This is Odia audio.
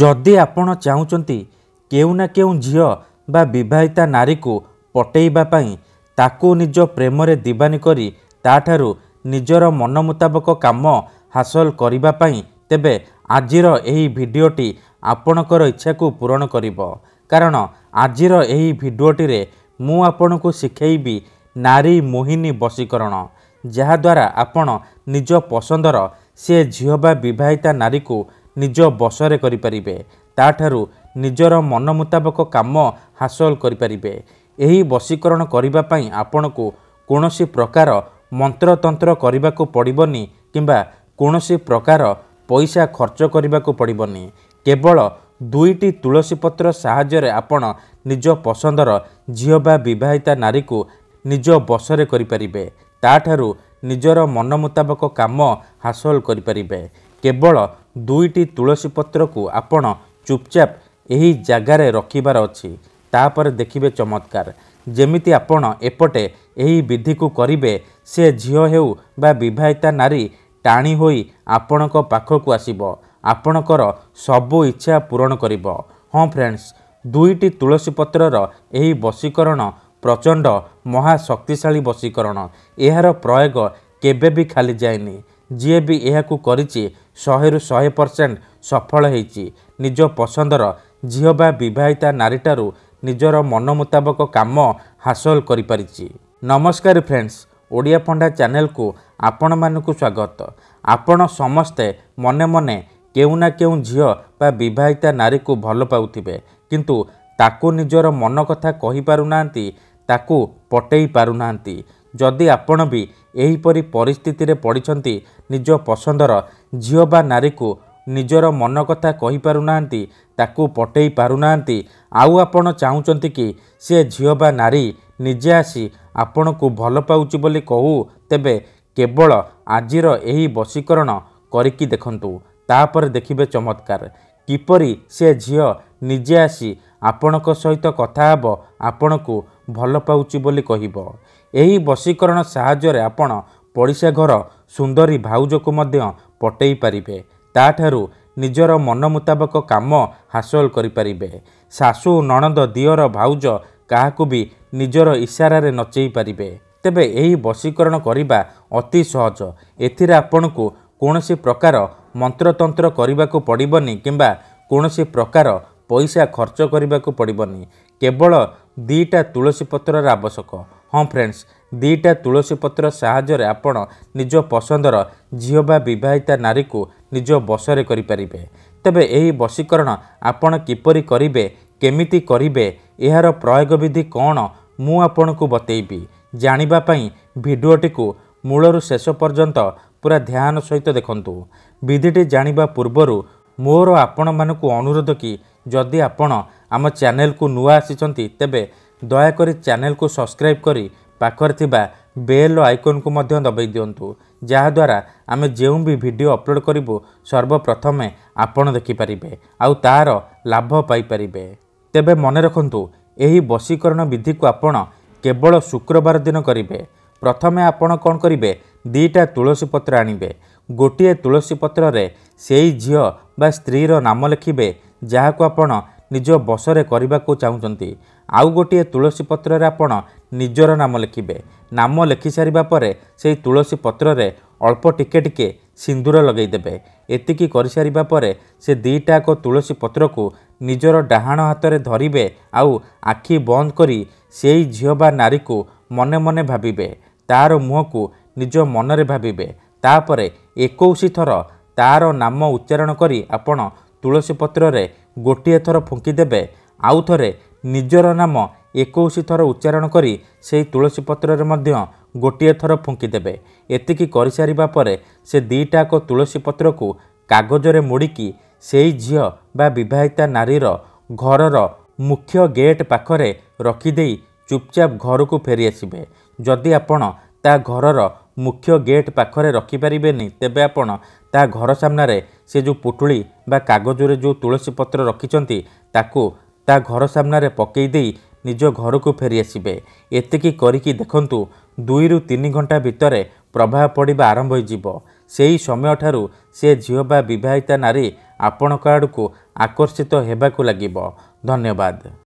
ଯଦି ଆପଣ ଚାହୁଁଛନ୍ତି କେଉଁ ନା କେଉଁ ଝିଅ ବା ବିବାହିତା ନାରୀକୁ ପଟେଇବା ପାଇଁ ତାକୁ ନିଜ ପ୍ରେମରେ ଦିବାନୀ କରି ତାଠାରୁ ନିଜର ମନ ମୁତାବକ କାମ ହାସଲ କରିବା ପାଇଁ ତେବେ ଆଜିର ଏହି ଭିଡ଼ିଓଟି ଆପଣଙ୍କର ଇଚ୍ଛାକୁ ପୂରଣ କରିବ କାରଣ ଆଜିର ଏହି ଭିଡ଼ିଓଟିରେ ମୁଁ ଆପଣଙ୍କୁ ଶିଖେଇବି ନାରୀ ମୋହିନୀ ବଶୀକରଣ ଯାହାଦ୍ୱାରା ଆପଣ ନିଜ ପସନ୍ଦର ସେ ଝିଅ ବା ବିବାହିତା ନାରୀକୁ ନିଜ ବସରେ କରିପାରିବେ ତାଠାରୁ ନିଜର ମନ ମୁତାବକ କାମ ହାସଲ କରିପାରିବେ ଏହି ବଶୀକରଣ କରିବା ପାଇଁ ଆପଣଙ୍କୁ କୌଣସି ପ୍ରକାର ମନ୍ତ୍ରତନ୍ତ୍ର କରିବାକୁ ପଡ଼ିବନି କିମ୍ବା କୌଣସି ପ୍ରକାର ପଇସା ଖର୍ଚ୍ଚ କରିବାକୁ ପଡ଼ିବନି କେବଳ ଦୁଇଟି ତୁଳସୀ ପତ୍ର ସାହାଯ୍ୟରେ ଆପଣ ନିଜ ପସନ୍ଦର ଝିଅ ବା ବିବାହିତା ନାରୀକୁ ନିଜ ବସରେ କରିପାରିବେ ତାଠାରୁ ନିଜର ମନ ମୁତାବକ କାମ ହାସଲ କରିପାରିବେ କେବଳ ଦୁଇଟି ତୁଳସୀ ପତ୍ରକୁ ଆପଣ ଚୁପଚାପ ଏହି ଜାଗାରେ ରଖିବାର ଅଛି ତାପରେ ଦେଖିବେ ଚମତ୍କାର ଯେମିତି ଆପଣ ଏପଟେ ଏହି ବିଧିକୁ କରିବେ ସେ ଝିଅ ହେଉ ବା ବିବାହିତା ନାରୀ ଟାଣି ହୋଇ ଆପଣଙ୍କ ପାଖକୁ ଆସିବ ଆପଣଙ୍କର ସବୁ ଇଚ୍ଛା ପୂରଣ କରିବ ହଁ ଫ୍ରେଣ୍ଡସ୍ ଦୁଇଟି ତୁଳସୀ ପତ୍ରର ଏହି ବଶୀକରଣ ପ୍ରଚଣ୍ଡ ମହାଶକ୍ତିଶାଳୀ ବଶୀକରଣ ଏହାର ପ୍ରୟୋଗ କେବେ ବି ଖାଲି ଯାଏନି ଯିଏ ବି ଏହାକୁ କରିଛି ଶହେରୁ ଶହେ ପରସେଣ୍ଟ ସଫଳ ହୋଇଛି ନିଜ ପସନ୍ଦର ଝିଅ ବା ବିବାହିତା ନାରୀଠାରୁ ନିଜର ମନ ମୁତାବକ କାମ ହାସଲ କରିପାରିଛି ନମସ୍କାର ଫ୍ରେଣ୍ଡସ୍ ଓଡ଼ିଆ ପଣ୍ଡା ଚ୍ୟାନେଲକୁ ଆପଣମାନଙ୍କୁ ସ୍ୱାଗତ ଆପଣ ସମସ୍ତେ ମନେ ମନେ କେଉଁ ନା କେଉଁ ଝିଅ ବା ବିବାହିତା ନାରୀକୁ ଭଲ ପାଉଥିବେ କିନ୍ତୁ ତାକୁ ନିଜର ମନ କଥା କହିପାରୁନାହାନ୍ତି ତାକୁ ପଟେଇ ପାରୁନାହାନ୍ତି ଯଦି ଆପଣ ବି ଏହିପରି ପରିସ୍ଥିତିରେ ପଡ଼ିଛନ୍ତି ନିଜ ପସନ୍ଦର ଝିଅ ବା ନାରୀକୁ ନିଜର ମନ କଥା କହିପାରୁନାହାନ୍ତି ତାକୁ ପଟେଇ ପାରୁନାହାନ୍ତି ଆଉ ଆପଣ ଚାହୁଁଛନ୍ତି କି ସେ ଝିଅ ବା ନାରୀ ନିଜେ ଆସି ଆପଣଙ୍କୁ ଭଲ ପାଉଛି ବୋଲି କହୁ ତେବେ କେବଳ ଆଜିର ଏହି ବଶୀକରଣ କରିକି ଦେଖନ୍ତୁ ତାପରେ ଦେଖିବେ ଚମତ୍କାର କିପରି ସେ ଝିଅ ନିଜେ ଆସି ଆପଣଙ୍କ ସହିତ କଥା ହେବ ଆପଣଙ୍କୁ ଭଲ ପାଉଛି ବୋଲି କହିବ ଏହି ବଶୀକରଣ ସାହାଯ୍ୟରେ ଆପଣ ପଡ଼ିଶା ଘର ସୁନ୍ଦରୀ ଭାଉଜକୁ ମଧ୍ୟ ପଟେଇ ପାରିବେ ତାଠାରୁ ନିଜର ମନ ମୁତାବକ କାମ ହାସଲ କରିପାରିବେ ଶାଶୁ ନଣନ୍ଦ ଦିଅର ଭାଉଜ କାହାକୁ ବି ନିଜର ଇସାରାରେ ନଚେଇ ପାରିବେ ତେବେ ଏହି ବଶୀକରଣ କରିବା ଅତି ସହଜ ଏଥିରେ ଆପଣଙ୍କୁ କୌଣସି ପ୍ରକାର ମନ୍ତ୍ରତନ୍ତ୍ର କରିବାକୁ ପଡ଼ିବନି କିମ୍ବା କୌଣସି ପ୍ରକାର ପଇସା ଖର୍ଚ୍ଚ କରିବାକୁ ପଡ଼ିବନି କେବଳ ଦୁଇଟା ତୁଳସୀ ପତ୍ରର ଆବଶ୍ୟକ ହଁ ଫ୍ରେଣ୍ଡସ୍ ଦୁଇଟା ତୁଳସୀ ପତ୍ର ସାହାଯ୍ୟରେ ଆପଣ ନିଜ ପସନ୍ଦର ଝିଅ ବା ବିବାହିତା ନାରୀକୁ ନିଜ ବଶରେ କରିପାରିବେ ତେବେ ଏହି ବଶୀକରଣ ଆପଣ କିପରି କରିବେ କେମିତି କରିବେ ଏହାର ପ୍ରୟୋଗବିଧି କ'ଣ ମୁଁ ଆପଣଙ୍କୁ ବତେଇବି ଜାଣିବା ପାଇଁ ଭିଡ଼ିଓଟିକୁ ମୂଳରୁ ଶେଷ ପର୍ଯ୍ୟନ୍ତ ପୁରା ଧ୍ୟାନ ସହିତ ଦେଖନ୍ତୁ ବିଧିଟି ଜାଣିବା ପୂର୍ବରୁ ମୋର ଆପଣମାନଙ୍କୁ ଅନୁରୋଧ କି ଯଦି ଆପଣ ଆମ ଚ୍ୟାନେଲକୁ ନୂଆ ଆସିଛନ୍ତି ତେବେ ଦୟାକରି ଚ୍ୟାନେଲକୁ ସବସ୍କ୍ରାଇବ୍ କରି ପାଖରେ ଥିବା ବେଲ୍ ଆଇକନ୍କୁ ମଧ୍ୟ ଦବାଇ ଦିଅନ୍ତୁ ଯାହାଦ୍ୱାରା ଆମେ ଯେଉଁ ବି ଭିଡ଼ିଓ ଅପଲୋଡ଼ କରିବୁ ସର୍ବପ୍ରଥମେ ଆପଣ ଦେଖିପାରିବେ ଆଉ ତା'ର ଲାଭ ପାଇପାରିବେ ତେବେ ମନେ ରଖନ୍ତୁ ଏହି ବଶୀକରଣ ବିଧିକୁ ଆପଣ କେବଳ ଶୁକ୍ରବାର ଦିନ କରିବେ ପ୍ରଥମେ ଆପଣ କ'ଣ କରିବେ ଦୁଇଟା ତୁଳସୀ ପତ୍ର ଆଣିବେ ଗୋଟିଏ ତୁଳସୀ ପତ୍ରରେ ସେଇ ଝିଅ ବା ସ୍ତ୍ରୀର ନାମ ଲେଖିବେ ଯାହାକୁ ଆପଣ ନିଜ ବସରେ କରିବାକୁ ଚାହୁଁଛନ୍ତି ଆଉ ଗୋଟିଏ ତୁଳସୀ ପତ୍ରରେ ଆପଣ ନିଜର ନାମ ଲେଖିବେ ନାମ ଲେଖିସାରିବା ପରେ ସେହି ତୁଳସୀ ପତ୍ରରେ ଅଳ୍ପ ଟିକେ ଟିକେ ସିନ୍ଦୁର ଲଗାଇଦେବେ ଏତିକି କରିସାରିବା ପରେ ସେ ଦୁଇଟାକ ତୁଳସୀ ପତ୍ରକୁ ନିଜର ଡାହାଣ ହାତରେ ଧରିବେ ଆଉ ଆଖି ବନ୍ଦ କରି ସେଇ ଝିଅ ବା ନାରୀକୁ ମନେ ମନେ ଭାବିବେ ତା'ର ମୁହଁକୁ ନିଜ ମନରେ ଭାବିବେ ତାପରେ ଏକୋଇଶ ଥର ତା'ର ନାମ ଉଚ୍ଚାରଣ କରି ଆପଣ ତୁଳସୀ ପତ୍ରରେ ଗୋଟିଏ ଥର ଫୁଙ୍କିଦେବେ ଆଉ ଥରେ ନିଜର ନାମ ଏକୋଇଶ ଥର ଉଚ୍ଚାରଣ କରି ସେହି ତୁଳସୀ ପତ୍ରରେ ମଧ୍ୟ ଗୋଟିଏ ଥର ଫୁଙ୍କିଦେବେ ଏତିକି କରିସାରିବା ପରେ ସେ ଦୁଇଟାକ ତୁଳସୀ ପତ୍ରକୁ କାଗଜରେ ମୋଡ଼ିକି ସେହି ଝିଅ ବା ବିବାହିତା ନାରୀର ଘରର ମୁଖ୍ୟ ଗେଟ୍ ପାଖରେ ରଖିଦେଇ ଚୁପଚାପ ଘରକୁ ଫେରିଆସିବେ ଯଦି ଆପଣ ତା ଘରର ମୁଖ୍ୟ ଗେଟ୍ ପାଖରେ ରଖିପାରିବେନି ତେବେ ଆପଣ ତା ଘର ସାମ୍ନାରେ ସେ ଯେଉଁ ପୁଟୁଳି ବା କାଗଜରେ ଯେଉଁ ତୁଳସୀ ପତ୍ର ରଖିଛନ୍ତି ତାକୁ ତା ଘର ସାମ୍ନାରେ ପକାଇ ଦେଇ ନିଜ ଘରକୁ ଫେରିଆସିବେ ଏତିକି କରିକି ଦେଖନ୍ତୁ ଦୁଇରୁ ତିନି ଘଣ୍ଟା ଭିତରେ ପ୍ରଭାବ ପଡ଼ିବା ଆରମ୍ଭ ହୋଇଯିବ ସେହି ସମୟଠାରୁ ସେ ଝିଅ ବା ବିବାହିତା ନାରୀ ଆପଣଙ୍କ ଆଡ଼କୁ ଆକର୍ଷିତ ହେବାକୁ ଲାଗିବ ଧନ୍ୟବାଦ